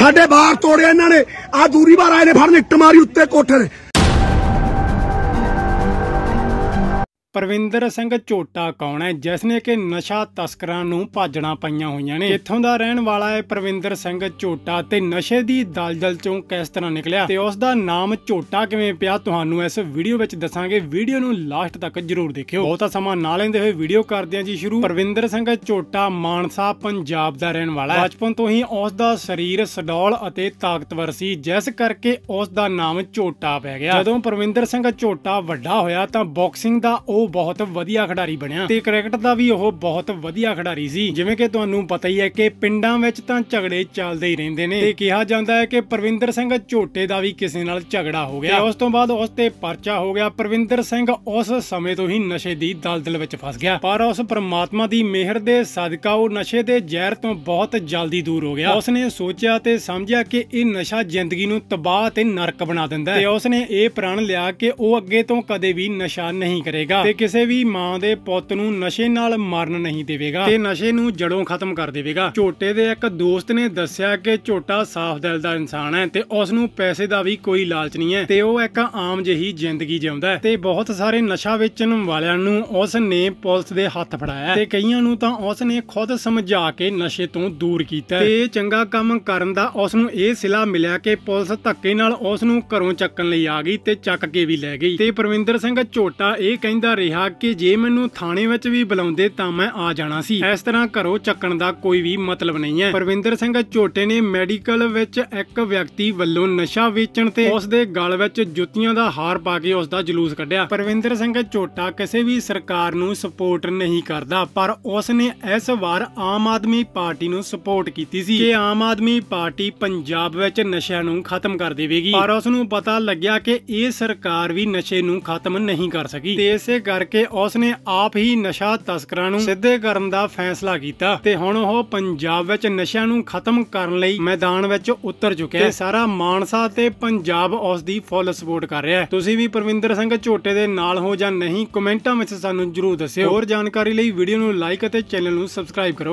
ਸਾਡੇ ਬਾਹਰ ਤੋੜਿਆ ਇਹਨਾਂ ਨੇ ਆ ਦੂਰੀ ਬਾਹਰ ਆਏ ਨੇ ਫੜਨ ਟਮਾਰੀ ਉੱਤੇ ਕੋਠੇ ਪਰਵਿੰਦਰ ਸਿੰਘ ਝੋਟਾ ਕੌਣ ਹੈ ਜਿਸ ਨੇ ਕਿ ਨਸ਼ਾ ਤਸਕਰਾਂ ਨੂੰ ਭਾਜਣਾ ਪਈਆਂ ਹੋਈਆਂ ਨੇ ਇੱਥੋਂ ਦਾ ਰਹਿਣ ਵਾਲਾ ਹੈ ਪਰਵਿੰਦਰ ਸਿੰਘ ਝੋਟਾ ਤੇ ਨਸ਼ੇ ਦੀ ਦਲਦਲ ਚੋਂ ਕਿਸ ਤਰ੍ਹਾਂ ਨਿਕਲਿਆ ਤੇ ਉਸ ਦਾ ਨਾਮ ਝੋਟਾ ਕਿਵੇਂ ਪਿਆ ਤੁਹਾਨੂੰ ਇਸ ਵੀਡੀਓ ਵਿੱਚ ਦੱਸਾਂਗੇ ਵੀਡੀਓ ਨੂੰ ਲਾਸਟ ਤੱਕ ਜ਼ਰੂਰ ਦੇਖਿਓ ਬਹੁਤਾ ਸਮਾਂ ਨਾ ਲੈਂਦੇ ਹੋਏ ਵੀਡੀਓ ਕਰਦੇ ਹਾਂ ਜੀ ਸ਼ੁਰੂ ਪਰਵਿੰਦਰ ਸਿੰਘ ਝੋਟਾ ਮਾਨਸਾ ਪੰਜਾਬ ਦਾ ਰਹਿਣ ਵਾਲਾ ਹੈ ਬਚਪਨ ਤੋਂ ਹੀ ਉਸ ਦਾ ਸਰੀਰ ਸਡੌਲ ਅਤੇ ਤਾਕਤਵਰ ਸੀ ਜਿਸ ਕਰਕੇ ਉਸ ਦਾ ਨਾਮ ਝੋਟਾ ਪੈ ਗਿਆ ਜਦੋਂ ਪਰਵਿੰਦਰ ਸਿੰਘ ਝੋਟਾ ਵੱਡਾ ਹੋਇਆ ਤਾਂ ਬਾਕਸਿੰਗ ਦਾ ਉਹ ਉਹ ਬਹੁਤ ਵਧੀਆ ਖਿਡਾਰੀ ਬਣਿਆ ਤੇ ਕ੍ਰਿਕਟ ਦਾ ਵੀ ਉਹ ਬਹੁਤ ਵਧੀਆ ਖਿਡਾਰੀ ਸੀ ਜਿਵੇਂ ਕਿ ਤੁਹਾਨੂੰ ਪਤਾ ਹੀ ਹੈ ਕਿ ਪਿੰਡਾਂ ਵਿੱਚ ਤਾਂ ਝਗੜੇ ਚੱਲਦੇ ਹੀ ਰਹਿੰਦੇ ਨੇ ਤੇ ਕਿਹਾ ਜਾਂਦਾ ਹੈ ਕਿ ਪ੍ਰਵਿੰਦਰ ਸਿੰਘ ਝੋਟੇ ਦਾ ਵੀ ਕਿਸੇ ਨਾਲ ਝਗੜਾ ਹੋ ਗਿਆ ਉਸ ਤੋਂ ਬਾਅਦ ਉਸ ਤੇ ਪਰਚਾ ਹੋ ਗਿਆ ਪ੍ਰਵਿੰਦਰ ਸਿੰਘ ਉਸ ਸਮੇਂ ਤੋਂ ਹੀ ਨਸ਼ੇ ਦੀ ਦਲਦਲ ਵਿੱਚ ਫਸ ਗਿਆ ਪਰ ਉਸ ਪਰਮਾਤਮਾ ਦੀ ਮਿਹਰ ਦੇ ਸਦਕਾ ਉਹ ਨਸ਼ੇ ਦੇ ਜ਼ਹਿਰ ਤੋਂ ਬਹੁਤ ਜਲਦੀ ਦੂਰ ਹੋ ਗਿਆ ਉਸ ਨੇ ਸੋਚਿਆ ਤੇ ਸਮਝਿਆ ਕਿ ਇਹ ਨਸ਼ਾ ਜ਼ਿੰਦਗੀ ਨੂੰ ਤਬਾਹ ਤੇ ਨਰਕ ਬਣਾ ਦਿੰਦਾ ਹੈ ਤੇ ਨੇ ਇਹ ਪ੍ਰਣ ਲਿਆ ਕਿ ਉਹ ਅੱਗੇ ਤੋਂ ਕਦੇ ਵੀ ਨਸ਼ਾ ਨਹੀਂ ਕਰੇਗਾ ਤੇ ਕਿਸੇ ਵੀ ਮਾਂ ਦੇ ਪੁੱਤ ਨੂੰ ਨਸ਼ੇ ਨਾਲ ਮਰਨ ਨਹੀਂ ਦੇਵੇਗਾ ਤੇ ਨਸ਼ੇ ਨੂੰ ਜੜੋਂ ਖਤਮ ਕਰ ਦੇਵੇਗਾ ਝੋਟੇ ਦੇ ਇੱਕ ਦੋਸਤ ਨੇ ਦੱਸਿਆ ਕਿ ਝੋਟਾ ਸਾਫ਼ ਦਿਲ ਦਾ ਇਨਸਾਨ ਹੈ ਤੇ ਉਸ ਨੂੰ ਪੈਸੇ ਦਾ ਵੀ ਕੋਈ ਲਾਲਚ ਨਹੀਂ ਹੈ ਤੇ ਉਹ ਇੱਕ ਆਮ ਜਿਹੀ ਜ਼ਿੰਦਗੀ ਜਿਉਂਦਾ ਹੈ ਤੇ ਬਹੁਤ ਸਾਰੇ ਨਸ਼ਾ ਵੇਚਣ ਵਾਲਿਆਂ ਨੂੰ ਉਸ ਨੇ ਪੁਲਿਸ ਦੇ ਹੱਥ ਫੜਾਇਆ ਤੇ ਕਈਆਂ ਨੂੰ ਤਾਂ ਉਸ ਨੇ ਖੁਦ ਸਮਝਾ ਕੇ ਨਸ਼ੇ ਤੋਂ ਦੂਰ ਕੀਤਾ ਤੇ ਚੰਗਾ ਕੰਮ ਕਰਨ ਦਾ ਉਸ ਨੂੰ ਇਹ ਸਿਲਾ ਮਿਲਿਆ ਕਿ ਪੁਲਿਸ ਧੱਕੇ ਨਾਲ ਉਸ ਨੂੰ ਘਰੋਂ ਚੱਕਣ ਲਈ ਆ ਗਈ ਤੇ ਚੱਕ ਕੇ ਵੀ ਲੈ ਗਈ ਤੇ ਪ੍ਰਵਿੰਦਰ ਸਿੰਘ ਝੋਟਾ ਇਹ ਕਹਿੰਦਾ ਰਿਹਾ ਕਿ ਜੇ ਮੈਨੂੰ ਥਾਣੇ ਵਿੱਚ ਵੀ ਬੁਲਾਉਂਦੇ ਤਾਂ ਮੈਂ ਆ ਜਾਣਾ ਸੀ ਇਸ ਤਰ੍ਹਾਂ ਘਰੋਂ ਚੱਕਣ ਦਾ ਕੋਈ ਵੀ ਮਤਲਬ ਨਹੀਂ ਹੈ ਪਰਵਿੰਦਰ ਸਿੰਘ ਝੋਟੇ ਨੇ ਮੈਡੀਕਲ ਵਿੱਚ ਇੱਕ ਵਿਅਕਤੀ ਵੱਲੋਂ ਨਸ਼ਾ ਵੇਚਣ ਤੇ ਉਸ ਦੇ ਗਲ ਵਿੱਚ ਜੁੱਤੀਆਂ ਦਾ ਹਾਰ ਪਾ ਕੇ ਉਸ ਦਾ ਜਲੂਸ ਕੱਢਿਆ ਪਰਵਿੰਦਰ ਸਿੰਘ ਝੋਟਾ ਕਿਸੇ ਵੀ ਸਰਕਾਰ ਨੂੰ ਸਪੋਰਟ ਨਹੀਂ ਕਰਦਾ ਪਰ ਉਸ ਨੇ ਇਸ ਵਾਰ ਆਮ ਆਦਮੀ ਪਾਰਟੀ ਨੂੰ ਸਪੋਰਟ ਕੀਤੀ ਸੀ ਕਿ ਆਮ ਆਦਮੀ ਪਾਰਟੀ ਪੰਜਾਬ ਵਿੱਚ ਨਸ਼ਿਆਂ ਨੂੰ ਖਤਮ ਕਰ ਦੇਵੇਗੀ ਪਰ ਉਸ ਨੂੰ ਪਤਾ ਲੱਗਿਆ ਕਿ ਇਹ ਸਰਕਾਰ ਵੀ ਨਸ਼ੇ ਨੂੰ ਖਤਮ ਨਹੀਂ ਕਰ ਸਕੀ ਤੇ ਇਸੇ ਕਰਕੇ ਉਸ ਨੇ ਆਪ ਹੀ ਨਸ਼ਾ ਤਸਕਰਾਂ ਨੂੰ ਸਿੱਧੇ ਕਰਨ ਦਾ ਫੈਸਲਾ ਕੀਤਾ ਤੇ ਹੁਣ ਉਹ ਪੰਜਾਬ ਵਿੱਚ ਨਸ਼ਿਆਂ ਨੂੰ ਖਤਮ ਕਰਨ ਲਈ ਮੈਦਾਨ ਵਿੱਚ ਉਤਰ ਚੁੱਕਿਆ ਤੇ ਸਾਰਾ ਮਾਨਸਾ ਤੇ ਪੰਜਾਬ ਉਸ ਦੀ ਫੁੱਲ ਸਪੋਰਟ ਕਰ ਰਿਹਾ ਹੈ ਤੁਸੀਂ ਵੀ ਪਰਵਿੰਦਰ ਸਿੰਘ ਝੋਟੇ ਦੇ ਨਾਲ ਹੋ ਜਾਂ ਨਹੀਂ ਕਮੈਂਟਾਂ ਵਿੱਚ ਸਾਨੂੰ ਜਰੂਰ ਦੱਸਿਓ ਹੋਰ ਜਾਣਕਾਰੀ ਲਈ ਵੀਡੀਓ ਨੂੰ ਲਾਈਕ ਅਤੇ ਚੈਨਲ ਨੂੰ ਸਬਸਕ੍ਰਾਈਬ ਕਰੋ